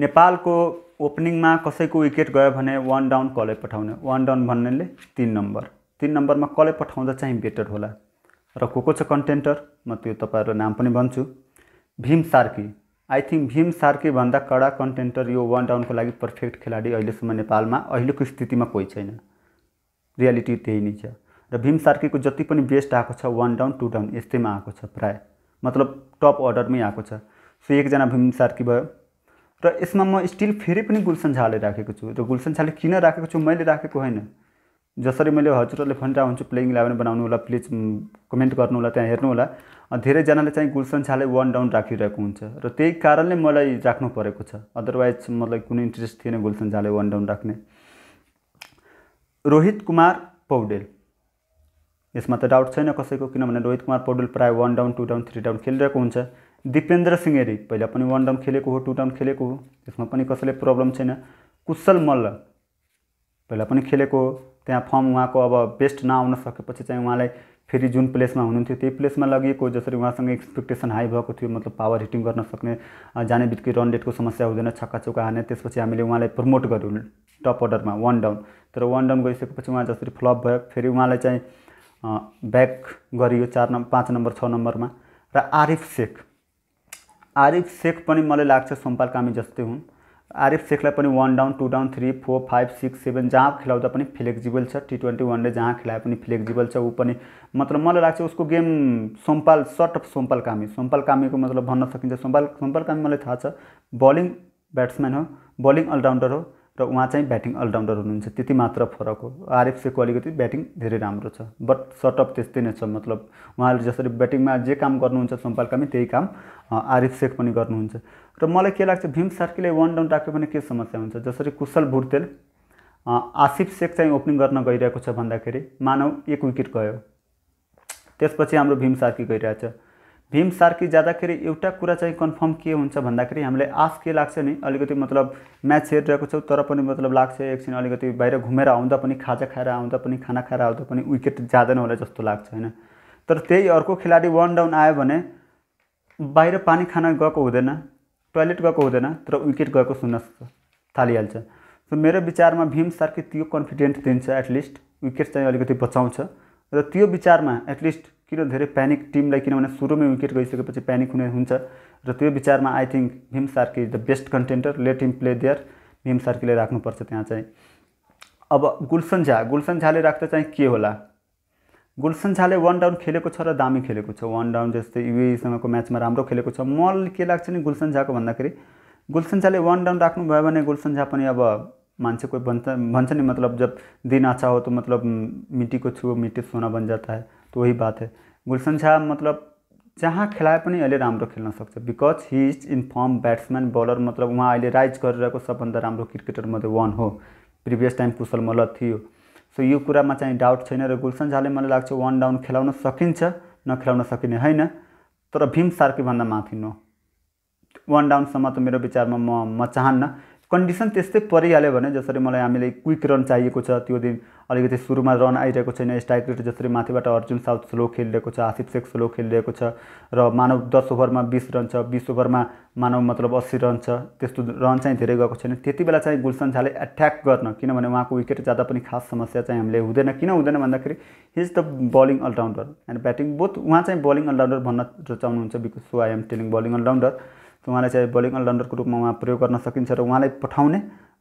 नेपालको ओपनिङमा कसैको विकेट गयो भने वान डाउन कलै पठाउने वान डाउन भन्नेले तिन नम्बर तिन नम्बरमा कलै पठाउँदा चाहिँ बेटर होला र को को छ कन्टेन्टर म त्यो तपाईँहरू नाम पनि भन्छु भीम सार्की आई थिङ्क भीम सार्की भन्दा कडा कन्टेन्टर यो वान डाउनको लागि पर्फेक्ट खेलाडी अहिलेसम्म नेपालमा अहिलेको स्थितिमा कोही छैन रियालिटी त्यही नै छ र भीम सार्कीको जति पनि बेस्ट आएको छ वान डाउन टु डाउन यस्तैमा आएको छ प्रायः मतलब टप अर्डरमै आएको छ सो एकजना भीम सार्की भयो र यसमा म स्टिल फेरि पनि गुलसन झाले राखेको छु र गुलसन झाले किन राखेको छु मैले राखेको होइन जसरी मैले हजुरहरूले भनिरहेको हुन्छु प्लेइङ इलेभेन बनाउनु होला प्लिज कमेन्ट गर्नु होला त्यहाँ हेर्नु होला धेरैजनाले चाहिँ गुलसन झाले वान डाउन राखिरहेको हुन्छ र त्यही कारणले मलाई राख्नु परेको छ अदरवाइज मलाई कुनै इन्ट्रेस्ट थिएन गुलसन झाले वान डाउन राख्ने रोहित कुमार पौडेल यसमा त डाउट छैन कसैको किनभने रोहित कुमार पौडेल प्रायः one down two down three down खेलिरहेको हुन्छ दिपेन्द्र सिंहेरी पहिला पनि वान डाउन खेलेको हो टु डाउन खेलेको हो त्यसमा पनि कसैले प्रब्लम छैन कुशल मल्ल पहिला पनि खेलेको हो त्यहाँ फर्म उहाँको अब बेस्ट नआउन सकेपछि चाहिँ उहाँलाई फेरि जुन प्लेसमा हुनुहुन्थ्यो त्यही प्लेसमा लगिएको जसरी उहाँसँग एक्सपेक्टेसन हाई भएको थियो मतलब पावर हिटिङ गर्न सक्ने जाने बित्तिकै रन रेटको समस्या हुँदैन छक्का चौका हाने त्यसपछि हामीले उहाँलाई प्रमोट गऱ्यौँ टप अर्डरमा वान डाउन तर वान डाउन गइसकेपछि उहाँ जसरी फ्लप भयो फेरि उहाँलाई चाहिँ ब्याक गरियो चार नम्बर पाँच नम्बर छ नम्बरमा र आरिफ शेख आरिफ शेख पनि मलाई लाग्छ सोम्पाल कामी जस्तै हुन् आरिफ शेखलाई पनि one down two down three four five six seven जहाँ खेलाउँदा पनि फ्लेक्जिबल छ टी ट्वेन्टी वानले जहाँ खेलाए पनि फ्लेक्जिबल छ ऊ पनि मतलब मलाई लाग्छ उसको game Sompal sort of Sompal Kami Sompal कामीको मतलब भन्न सकिन्छ सम्पाल सोम्पाल कामी मलाई थाहा छ बलिङ ब्याट्सम्यान हो बलिङ अलराउन्डर हो र उहाँ चाहिँ ब्याटिङ अलराउन्डर हुनुहुन्छ त्यति मात्र फरक हो शेखको अलिकति ब्याटिङ धेरै राम्रो छ बट सर्टअप त्यस्तै नै छ मतलब उहाँले जसरी ब्याटिङमा जे काम गर्नुहुन्छ सम्पालकामै त्यही काम आरिफ शेख पनि गर्नुहुन्छ र मलाई के लाग्छ भीम सार्कीले वान डाउन राख्यो भने के समस्या हुन्छ जसरी कुशल भुर्तेल आसिफ सेक चाहिँ ओपनिङ गर्न गइरहेको छ भन्दाखेरि मानव एक विकेट गयो त्यसपछि हाम्रो भीम सार्की गइरहेछ भीम सार्की जाँदाखेरि एउटा कुरा चाहिँ कन्फर्म के हुन्छ भन्दाखेरि हामीलाई आश के लाग्छ नि अलिकति मतलब म्याच हेरिरहेको छौँ तर पनि मतलब लाग्छ एकछिन अलिकति बाहिर घुमेर आउँदा पनि खाजा खाएर आउँदा पनि खाना खाएर आउँदा पनि विकेट जाँदैन होला जस्तो लाग्छ होइन तर त्यही अर्को खेलाडी वान डाउन आयो भने बाहिर पानी खान गएको हुँदैन टोइलेट गएको हुँदैन तर विकेट गएको सुन्न थालिहाल्छ सो मेरो विचारमा भीम सार्की त्यो कन्फिडेन्ट दिन्छ एटलिस्ट विकेट चाहिँ अलिकति बचाउँछ र त्यो विचारमा एटलिस्ट किन धेरै प्यानिक टिमलाई किनभने सुरुमै विकेट गइसकेपछि प्यानिक हुने हुन्छ र त्यो विचारमा I think Bhim Sarki the best contender let him play there Bhim सार्कीले राख्नुपर्छ त्यहाँ चाहिँ अब गुलसन झा गुलसन झाले राख्दा चाहिँ के होला गुलसन झाले वान डाउन खेलेको छ र दामी खेलेको छ वान डाउन जस्तै युएसँगको म्याचमा राम्रो खेलेको छ मलाई के लाग्छ नि गुलसन झाको भन्दाखेरि गुलसन झाले वान डाउन राख्नुभयो भने गुलसन झा पनि अब मान्छे कोही भन्छ भन्छ नि मतलब जब दिन अच्छा हो त मतलब मिट्टीको छु मिटी सोना बन जाता है तो वही बात है गुलशन शाह मतलब जहाँ खेलाए पनि अहिले राम्रो खेल्न सक्छ because he is in form batsman bowler मतलब उहाँ अहिले राइज गरिरहेको सबभन्दा राम्रो क्रिकेटरमध्ये वान हो प्रिभियस टाइम कुशल मल्ल थियो सो यो कुरामा चाहिँ डाउट छैन र गुलसन झाले मलाई लाग्छ वान डाउन खेलाउन सकिन्छ नखेलाउन सकिने होइन तर भीम सार्कीभन्दा माथि न वान डाउनसम्म त मेरो विचारमा म म चाहन्न कन्डिसन त्यस्तै परिहाल्यो भने जसरी मलाई हामीले क्विक रन चाहिएको छ त्यो दिन अलिकति सुरुमा रन आइरहेको छैन स्ट्राइक रेट जसरी माथिबाट अर्जुन साउथ स्लो खेलिरहेको छ आसिफ शेख स्लो खेलिरहेको छ र मानव दस ओभरमा बिस रन छ बिस ओभरमा मानव मतलब अस्सी रन छ त्यस्तो रन चाहिँ धेरै गएको छैन त्यति बेला चाहिँ गुलसन झाले एट्याक गर्न किनभने उहाँको विकेट जाँदा पनि खास समस्या चाहिँ हामीले हुँदैन किन हुँदैन भन्दाखेरि is the bowling allrounder and batting both उहाँ चाहिँ बलिङ अलराउन्डर भन्न रुचाउनुहुन्छ because so I am telling bowling allrounder उहाँलाई चाहिँ बलिङ अलराउन्डरको रूपमा उहाँ प्रयोग गर्न सकिन्छ र उहाँलाई पठाउने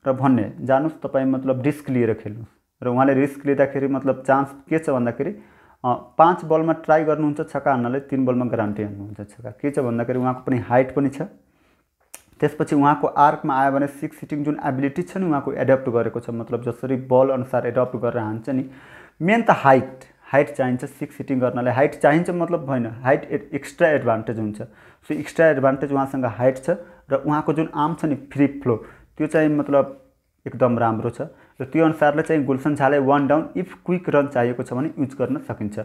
र भन्ने जानुहोस् तपाईँ मतलब रिस्क लिएर खेल्नुहोस् र उहाँले रिस्क लिँदाखेरि मतलब चान्स के छ भन्दाखेरि पाँच बलमा ट्राई गर्नुहुन्छ छक्का हान्नलाई तिन बलमा ग्यारान्टी हान्नुहुन्छ छक्का के छ भन्दाखेरि उहाँको पनि हाइट पनि छ त्यसपछि उहाँको आर्कमा आयो भने सिक्स सिटिङ जुन एबिलिटी छ नि उहाँको एडप्ट गरेको छ मतलब जसरी बल अनुसार एडप्ट गरेर हान्छ नि मेन त हाइट हाइट चाहिन्छ सिक्स सिटिङ गर्नलाई हाइट चाहिन्छ मतलब भएन हाइट एक्स्ट्रा एडभान्टेज हुन्छ सो एक्स्ट्रा एडभान्टेज उहाँसँग हाइट छ र उहाँको जुन आर्म छ नि फ्री फ्लो त्यो चाहिँ मतलब एकदम राम्रो छ र त्यो अनुसारले चाहिँ गुलसन झालाई one down if quick run चाहिएको छ भने युज गर्न सकिन्छ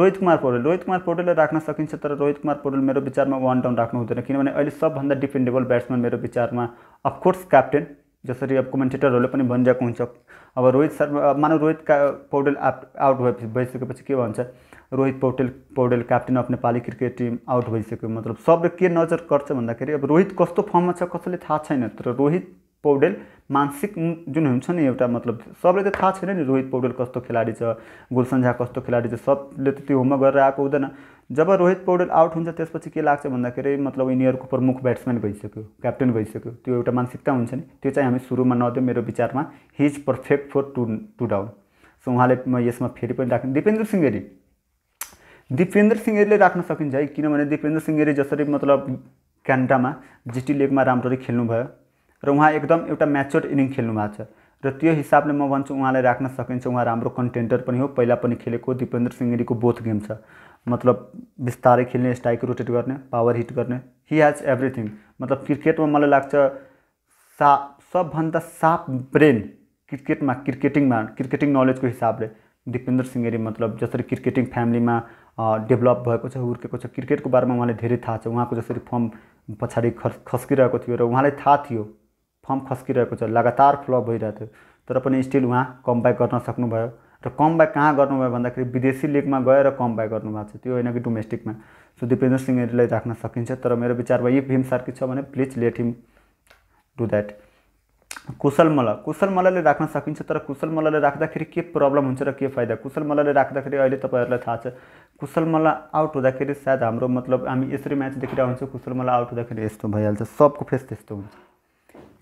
रोहित कुमार पौडेल रोहित कुमार पौडेललाई राख्न सकिन्छ तर रोहित कुमार पौडेल मेरो विचारमा वान डाउन राख्नु हुँदैन किनभने अहिले सबभन्दा डिपेन्डेबल ब्याट्सम्यान मेरो विचारमा अफकोर्स क्याप्टेन जसरी अब कमेन्टेटरहरूले पनि भनिरहेको हुन्छ अब रोहित शर्मा मानव का पौडेल आउट भए भइसकेपछि के भन्छ Rohit Paudel Paudel captain of Nepali cricket team out भइसक्यो मतलब सबले के नजर गर्छ भन्दाखेरि अब रोहित कस्तो फर्ममा छ कसैले थाहा छैन तर रोहित पौडेल मानसिक जुन हुन्छ नि एउटा मतलब सबले त थाहा छैन नि रोहित पौडेल कस्तो खेलाडी छ गुलसन कस्तो खेलाडी छ सबले त त्यो होमवर्क गरेर आएको हुँदैन जब रोहित पौडेल आउट हुन्छ त्यसपछि के लाग्छ भन्दाखेरि मतलब यिनीहरूको प्रमुख ब्याट्सम्यान भइसक्यो क्याप्टेन भइसक्यो त्यो एउटा मानसिकता हुन्छ नि त्यो चाहिँ हामी सुरुमा नदियो मेरो विचारमा he is perfect for two two down so उहाँले म यसमा फेरि पनि राख्नु दिपेन्द्र सिंहेरी दिपेन्द्र सिंहेरीले राख्न सकिन्छ है किनभने दिपेन्द्र सिंहेरी जसरी मतलब क्यान्डामा जिटी लेगमा राम्ररी खेल्नुभयो र उहाँ एकदम एउटा म्याचोर्ड इनिङ खेल्नु भएको छ र त्यो हिसाबले म भन्छु उहाँलाई राख्न सकिन्छ उहाँ राम्रो कन्टेन्टर पनि हो पहिला पनि खेलेको दिपेन्द्र सिंहरीको बोथ गेम छ मतलब बिस्तारै खेल्ने स्ट्राइक रोटेट गर्ने पावर हिट गर्ने हि हेज एभ्रिथिङ मतलब क्रिकेटमा मलाई लाग्छ सा सबभन्दा साफ ब्रेन क्रिकेटमा क्रिकेटिङमा क्रिकेटिङ नलेजको हिसाबले दिपेन्द्र सिङ्गेरी मतलब जसरी क्रिकेटिङ फ्यामिलीमा डेभलप भएको छ हुर्केको छ क्रिकेटको बारेमा उहाँले धेरै थाहा छ उहाँको जसरी फर्म पछाडि खस खस्किरहेको थियो र उहाँलाई थाहा थियो फर्म खस्किरहेको छ लगातार फ्लप भइरहेको थियो तर पनि स्टिल उहाँ कमब्याक गर्न सक्नुभयो र कम ब्याक कहाँ गर्नुभयो भन्दाखेरि विदेशी लिगमा गएर कम ब्याक गर्नुभएको छ त्यो होइन कि डोमेस्टिकमा सो दिपेन्द्र सिंहलाई राख्न सकिन्छ तर मेरो विचारमा इफ भीम सार्की छ भने please let him do that Kushal Malla Kushal मल्लले राख्न सकिन्छ तर कुशल मल्लले राख्दाखेरि के प्रब्लम हुन्छ र के फाइदा कुशल मल्लले राख्दाखेरि अहिले तपाईँहरूलाई थाहा छ कुशल मल्ल आउट हुँदाखेरि सायद हाम्रो मतलब हामी यसरी म्याच देखिरहन्छौँ कुशल मल्ल आउट हुँदाखेरि यस्तो भइहाल्छ सबको फेस त्यस्तो हुन्छ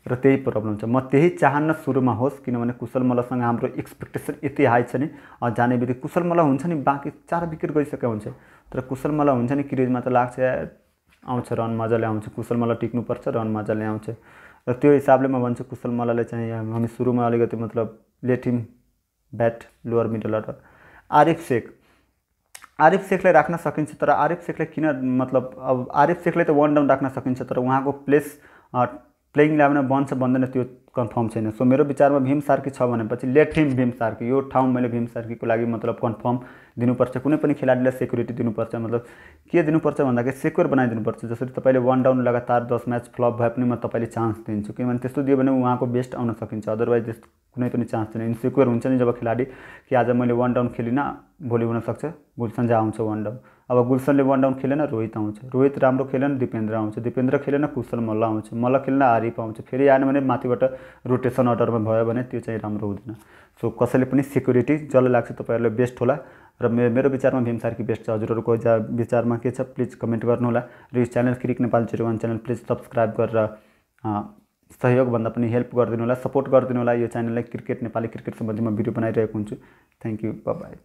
र त्यही प्रब्लम छ म त्यही चाहन्न सुरुमा होस् किनभने कुशल मल्लसँग हाम्रो एक्सपेक्टेसन यति हाई छ नि जाने बित्तिकै कुशल मल्ल हुन्छ नि बाँकी चार विकेट गइसकेको हुन्छ तर कुशल मल्ल हुन्छ नि क्रिजमा त लाग्छ आउँछ रन मजाले आउँछ कुशल मल्ल टिक्नुपर्छ रन मजाले आउँछ र त्यो हिसाबले म भन्छु कुशल मल्लले चाहिँ हामी सुरुमा अलिकति मतलब let him bat lower middle order Arif Sheikh Arif शेखलाई राख्न सकिन्छ तर आरिफ शेखलाई किन मतलब अब आरिफ शेखलाई त वान डाउन राख्न सकिन्छ तर उहाँको प्लेस प्लेइङ इलेभेनमा बन्छ बन्दैन त्यो कन्फर्म छैन सो मेरो विचारमा भीम सार्की छ भनेपछि लेट हिम भीम सार्की यो ठाउँ मैले भीम सार्कीको लागि मतलब कन्फर्म दिनुपर्छ कुनै पनि खेलाडीलाई सेक्युरिटी दिनुपर्छ मतलब के दिनुपर्छ भन्दाखेरि सेक्युर बनाइदिनुपर्छ जसरी तपाईँले वान डाउन लगातार दस म्याच फ्लप भए पनि म तपाईँले चान्स दिन्छु किनभने त्यस्तो दियो भने उहाँको बेस्ट आउन सकिन्छ अदरवाइज कुनै पनि चान्स छैन इन्सेक्योर हुन्छ नि जब खेलाडी कि आज मैले वान डाउन खेलिनँ भोलि हुनसक्छ भोलिसन्जा आउँछ वान डाउन अब गुलसनले वान डाउन खेलेन रोहित आउँछ रोहित राम्रो खेलेन दिपेन्द्र आउँछ दिपेन्द्र खेलेन कुशल मल्ल आउँछ मल्ल खेलेन आरिफ आउँछ फेरि आएन भने माथिबाट रोटेसन अर्डरमा भयो भने त्यो चाहिँ राम्रो हुँदैन सो कसैले पनि सेक्युरिटी जसलाई लाग्छ तपाईँहरूले बेस्ट होला र मेरो विचारमा भीमसारकी बेस्ट छ हजुरहरूको जा विचारमा के छ प्लिज कमेन्ट गर्नुहोला र यो channel Cric Nepal zero one channel please subscribe गरेर सहयोगभन्दा पनि हेल्प गरिदिनु होला सपोर्ट गरिदिनु होला यो च्यानललाई क्रिकेट नेपाली क्रिकेट सम्बन्धी म भिडियो बनाइरहेको हुन्छु थ्याङ्क यू बाई